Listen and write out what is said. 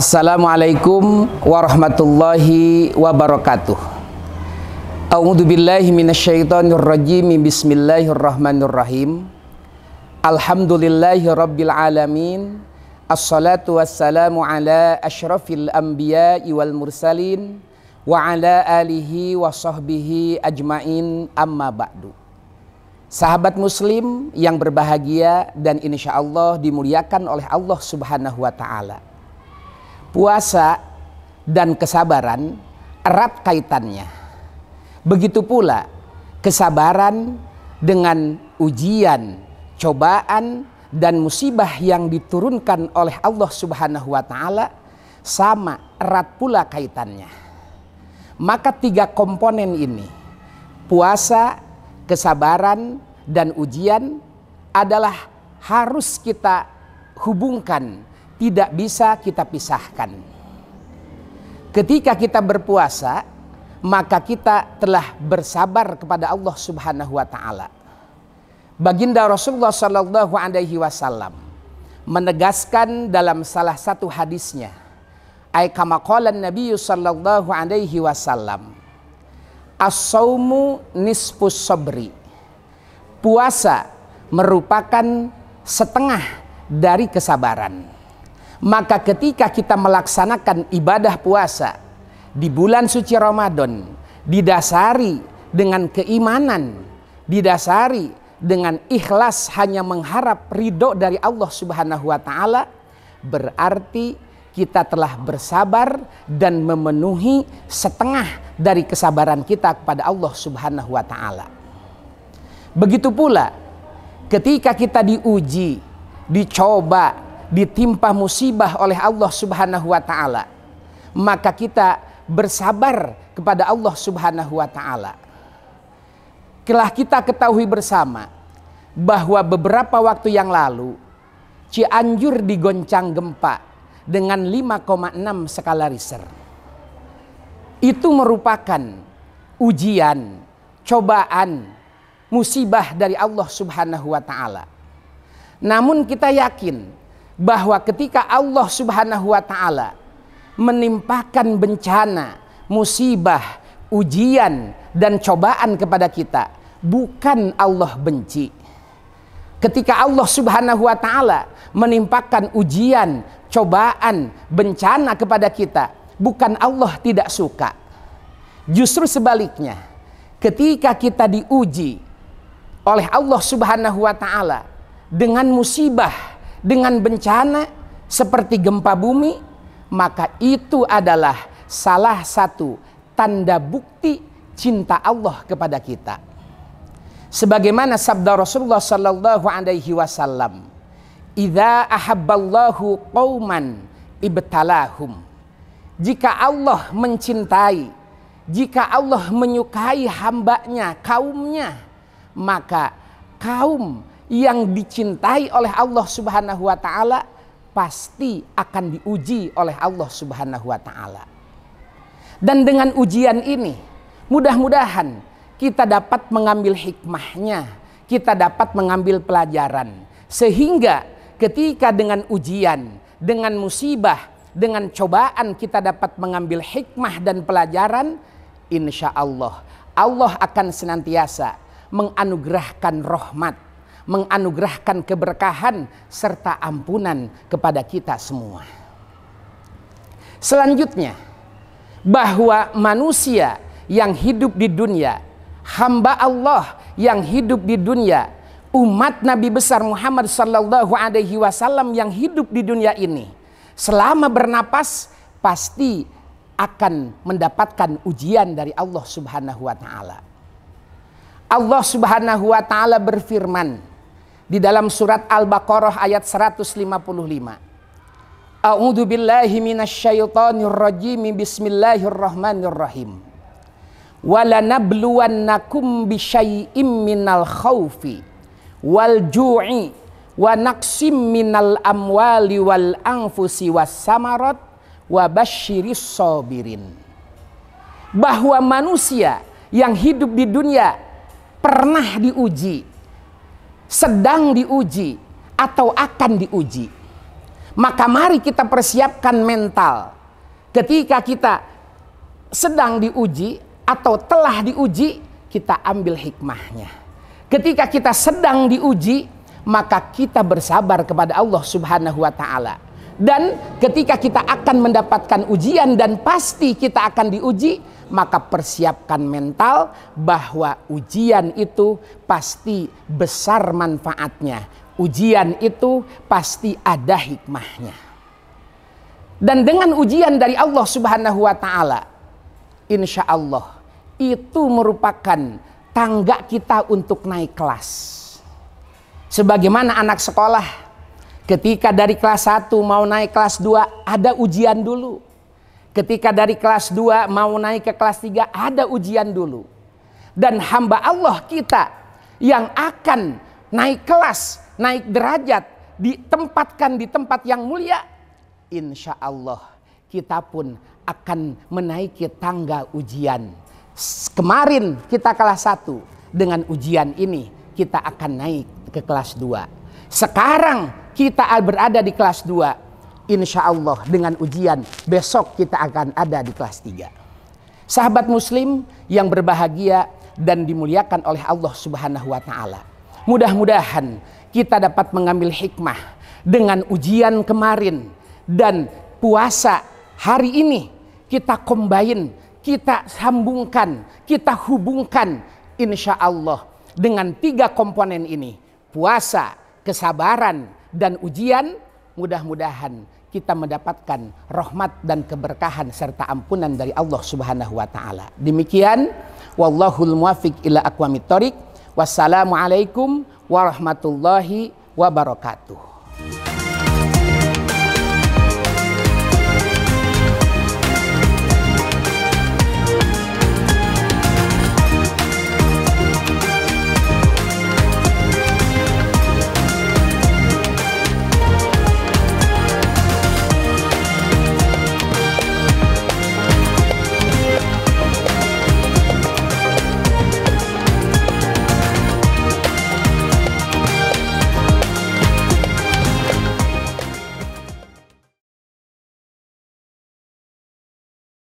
Assalamualaikum warahmatullahi wabarakatuh. A'udzu billahi minasyaitonir rajim. Bismillahirrahmanirrahim. Alhamdulillahi rabbil alamin. Assalatu wassalamu ala asyrafil anbiya'i wal mursalin wa ala alihi wa sahbihi ajmain amma ba'du. Sahabat muslim yang berbahagia dan insya Allah dimuliakan oleh Allah subhanahu wa ta'ala puasa dan kesabaran erat kaitannya. Begitu pula kesabaran dengan ujian, cobaan dan musibah yang diturunkan oleh Allah Subhanahu wa taala sama erat pula kaitannya. Maka tiga komponen ini puasa, kesabaran dan ujian adalah harus kita hubungkan tidak bisa kita pisahkan. Ketika kita berpuasa, maka kita telah bersabar kepada Allah Subhanahu wa taala. Baginda Rasulullah sallallahu alaihi wasallam menegaskan dalam salah satu hadisnya, ai kama qala Nabi sallallahu alaihi wasallam, as-saumu Nisfu sabri. Puasa merupakan setengah dari kesabaran. Maka ketika kita melaksanakan ibadah puasa di bulan suci Ramadan didasari dengan keimanan, didasari dengan ikhlas hanya mengharap ridho dari Allah Subhanahu wa taala berarti kita telah bersabar dan memenuhi setengah dari kesabaran kita kepada Allah Subhanahu wa taala. Begitu pula ketika kita diuji, dicoba, ditimpa musibah oleh Allah Subhanahu wa taala, maka kita bersabar kepada Allah Subhanahu wa taala. Telah kita ketahui bersama bahwa beberapa waktu yang lalu Cianjur digoncang gempa dengan 5,6 skala Richter. Itu merupakan ujian, cobaan, musibah dari Allah Subhanahu wa taala. Namun kita yakin bahwa ketika Allah Subhanahu wa taala menimpakan bencana, musibah, ujian dan cobaan kepada kita, bukan Allah benci. Ketika Allah Subhanahu wa taala menimpakan ujian, cobaan, bencana kepada kita, bukan Allah tidak suka. Justru sebaliknya, ketika kita diuji oleh Allah Subhanahu wa taala dengan musibah dengan bencana seperti gempa bumi, maka itu adalah salah satu tanda bukti cinta Allah kepada kita. Sebagaimana sabda Rasulullah sallallahu alaihi wasallam, "Idza ahabballahu qauman ibtalahum." Jika Allah mencintai, jika Allah menyukai hambanya, kaumnya, maka kaum yang dicintai oleh Allah Subhanahu wa taala pasti akan diuji oleh Allah Subhanahu wa taala. Dan dengan ujian ini mudah-mudahan kita dapat mengambil hikmahnya, kita dapat mengambil pelajaran sehingga ketika dengan ujian, dengan musibah, dengan cobaan kita dapat mengambil hikmah dan pelajaran, insya Allah Allah akan senantiasa menganugerahkan rahmat menganugerahkan keberkahan serta ampunan kepada kita semua. Selanjutnya, bahwa manusia yang hidup di dunia, hamba Allah yang hidup di dunia, umat Nabi besar Muhammad sallallahu alaihi wasallam yang hidup di dunia ini selama bernapas pasti akan mendapatkan ujian dari Allah Subhanahu wa taala. Allah Subhanahu wa taala berfirman, di dalam surat Al-Baqarah ayat 155. A'udzu billahi minasyaitonir rajim. Bismillahirrahmanirrahim. Walanabluwannakum bisyai'im minal khaufi wal ju'i wa naqsim minal amwali wal anfusi was samarat wa basyiris sabirin. Bahwa manusia yang hidup di dunia pernah diuji sedang diuji atau akan diuji. Maka mari kita persiapkan mental. Ketika kita sedang diuji atau telah diuji, kita ambil hikmahnya. Ketika kita sedang diuji, maka kita bersabar kepada Allah Subhanahu wa taala. Dan ketika kita akan mendapatkan ujian dan pasti kita akan diuji, maka persiapkan mental bahwa ujian itu pasti besar manfaatnya. Ujian itu pasti ada hikmahnya. Dan dengan ujian dari Allah Subhanahu wa taala, insya Allah itu merupakan tangga kita untuk naik kelas. Sebagaimana anak sekolah Ketika dari kelas 1 mau naik kelas 2 ada ujian dulu. Ketika dari kelas 2 mau naik ke kelas 3 ada ujian dulu. Dan hamba Allah kita yang akan naik kelas, naik derajat, ditempatkan di tempat yang mulia. Insya Allah kita pun akan menaiki tangga ujian. Kemarin kita kelas 1 dengan ujian ini kita akan naik ke kelas 2 sekarang kita berada di kelas 2. Insya Allah dengan ujian besok kita akan ada di kelas 3. Sahabat muslim yang berbahagia dan dimuliakan oleh Allah subhanahu wa ta'ala. Mudah-mudahan kita dapat mengambil hikmah dengan ujian kemarin dan puasa hari ini kita combine, kita sambungkan, kita hubungkan insya Allah dengan tiga komponen ini. Puasa, kesabaran dan ujian, mudah-mudahan kita mendapatkan rahmat dan keberkahan serta ampunan dari Allah Subhanahu wa taala. Demikian wallahul muwafiq ila aqwamit thoriq. Wassalamualaikum warahmatullahi wabarakatuh.